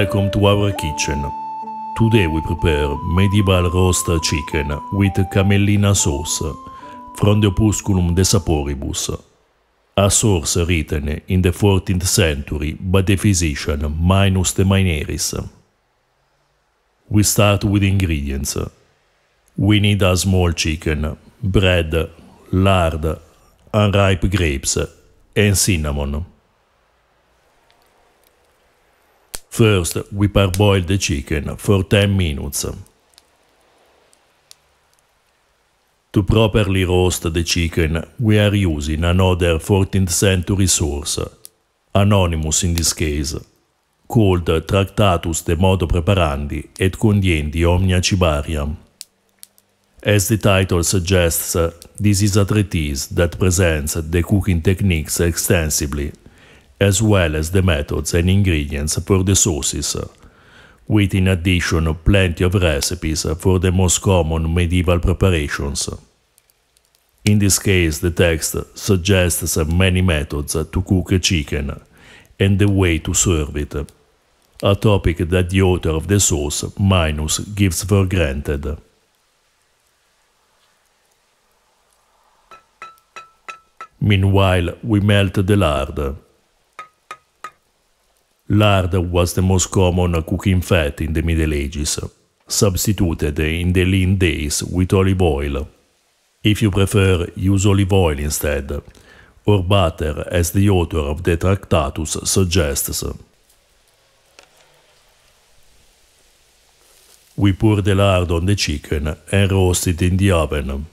Welcome to our kitchen. Today we prepare medieval roast chicken with camellina sauce from the opusculum de saporibus, a source written in the 14th century by the physician Minus de Mineris. We start with ingredients. We need a small chicken, bread, lard, unripe grapes, and cinnamon. First, we parboil the chicken for 10 minutes. To properly roast the chicken, we are using another 14th century source, anonymous in this case, called Tractatus de modo preparandi et condiendi omnia cibariam. As the title suggests, this is a treatise that presents the cooking techniques extensively as well as the methods and ingredients for the sauces, with in addition plenty of recipes for the most common medieval preparations. In this case, the text suggests many methods to cook a chicken and the way to serve it, a topic that the author of the source, Minus, gives for granted. Meanwhile, we melt the lard. Lard was the most common cooking fat in the Middle Ages, substituted in the lean days with olive oil. If you prefer, use olive oil instead, or butter as the author of the Tractatus suggests. We pour the lard on the chicken and roast it in the oven.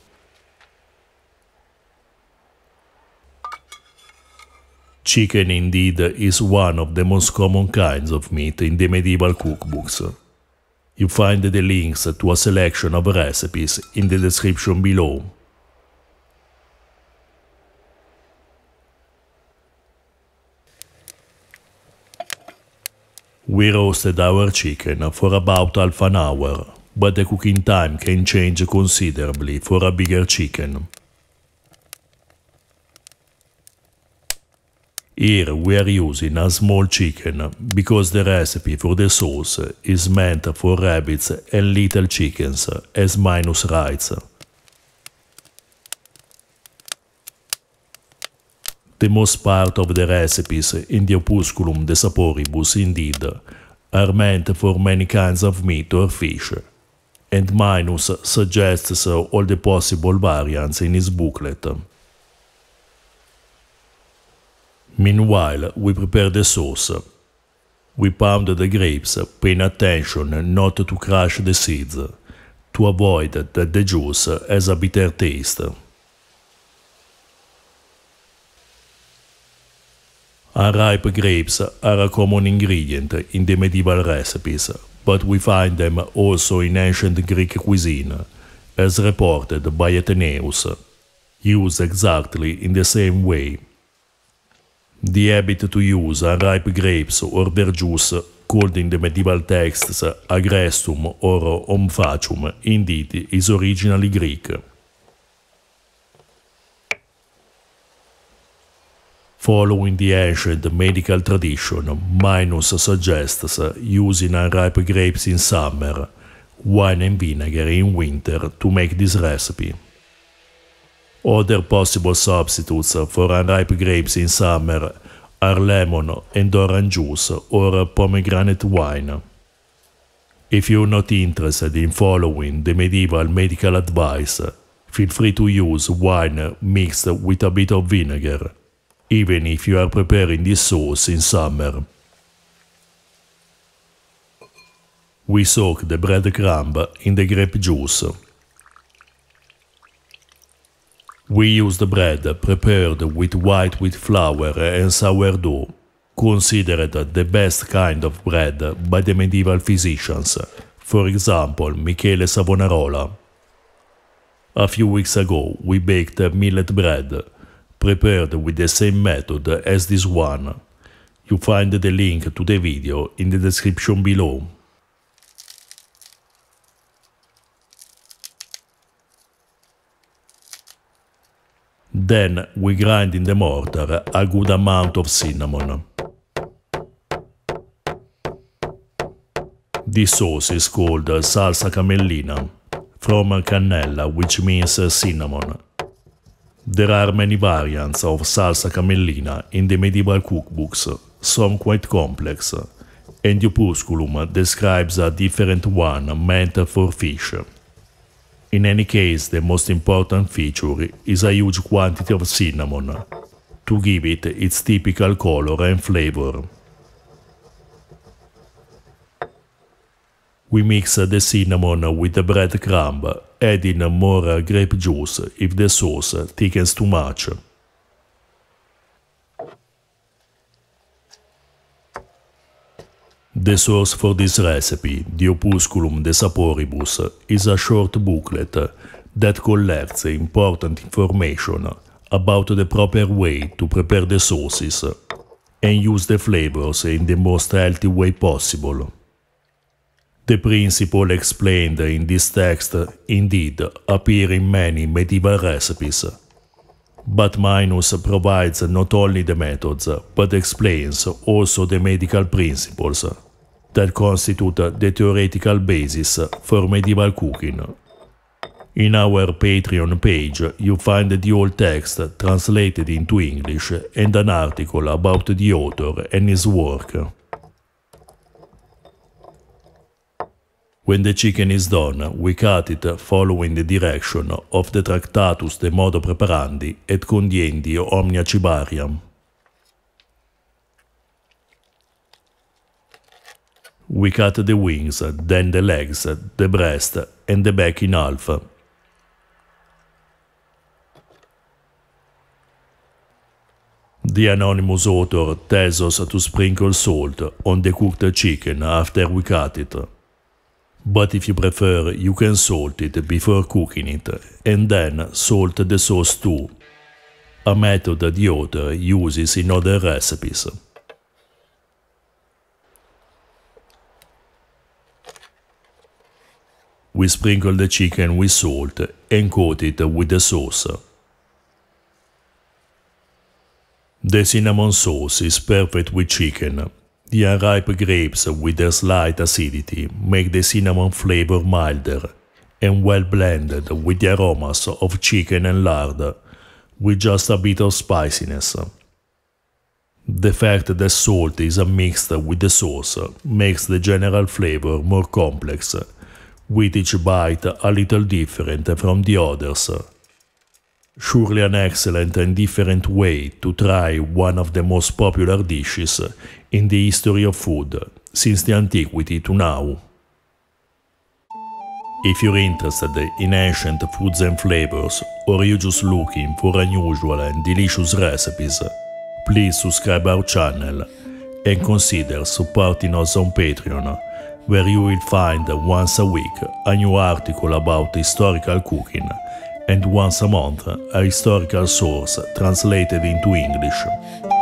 Chicken indeed is one of the most common kinds of meat in the medieval cookbooks. You find the links to a selection of recipes in the description below. We roasted our chicken for about half an hour, but the cooking time can change considerably for a bigger chicken. Here we are using a small chicken because the recipe for the sauce is meant for rabbits and little chickens, as Minus writes. The most part of the recipes in the opusculum de saporibus, indeed, are meant for many kinds of meat or fish, and Minus suggests all the possible variants in his booklet. Meanwhile, we prepare the sauce. We pound the grapes, paying attention not to crush the seeds, to avoid that the juice has a bitter taste. Unripe grapes are a common ingredient in the medieval recipes, but we find them also in ancient Greek cuisine, as reported by Athenaeus, used exactly in the same way. The habit to use Unripe grapes or their juice called in the medieval texts agrestum or omfacium indeed is originally Greek. Following the ancient medical tradition, Minus suggests using unripe grapes in summer, wine and vinegar in winter to make this recipe. Other possible substitutes for unripe grapes in summer are lemon and orange juice or pomegranate wine. If you're not interested in following the medieval medical advice, feel free to use wine mixed with a bit of vinegar, even if you are preparing this sauce in summer. We soak the breadcrumb in the grape juice we use the bread prepared with white wheat flour and sourdough, considered the best kind of bread by the medieval physicians, for example Michele Savonarola. A few weeks ago we baked millet bread, prepared with the same method as this one. You find the link to the video in the description below. Then we grind in the mortar a good amount of cinnamon. This sauce is called salsa camellina, from cannella, which means cinnamon. There are many variants of salsa camellina in the medieval cookbooks, some quite complex, and Opusculum describes a different one meant for fish. In any case, the most important feature is a huge quantity of cinnamon to give it its typical color and flavor. We mix the cinnamon with the breadcrumb, adding more grape juice if the sauce thickens too much. The source for this recipe, the Opusculum de Saporibus, is a short booklet that collects important information about the proper way to prepare the sauces and use the flavors in the most healthy way possible. The principle explained in this text indeed appear in many medieval recipes, but Minus provides not only the methods, but explains also the medical principles that constitute the theoretical basis for medieval cooking. In our Patreon page, you find the old text translated into English and an article about the author and his work. When the chicken is done, we cut it following the direction of the Tractatus de Modo Preparandi et Condiendi Omnia Cibariam. We cut the wings, then the legs, the breast, and the back in half. The anonymous author tells us to sprinkle salt on the cooked chicken after we cut it. But if you prefer, you can salt it before cooking it, and then salt the sauce too, a method the author uses in other recipes. We sprinkle the chicken with salt and coat it with the sauce. The cinnamon sauce is perfect with chicken. The unripe grapes with their slight acidity make the cinnamon flavor milder and well blended with the aromas of chicken and lard, with just a bit of spiciness. The fact that salt is mixed with the sauce makes the general flavor more complex with each bite a little different from the others. Surely an excellent and different way to try one of the most popular dishes in the history of food, since the antiquity to now. If you're interested in ancient foods and flavors, or you're just looking for unusual and delicious recipes, please subscribe our channel and consider supporting us on Patreon where you will find once a week a new article about historical cooking and once a month a historical source translated into English.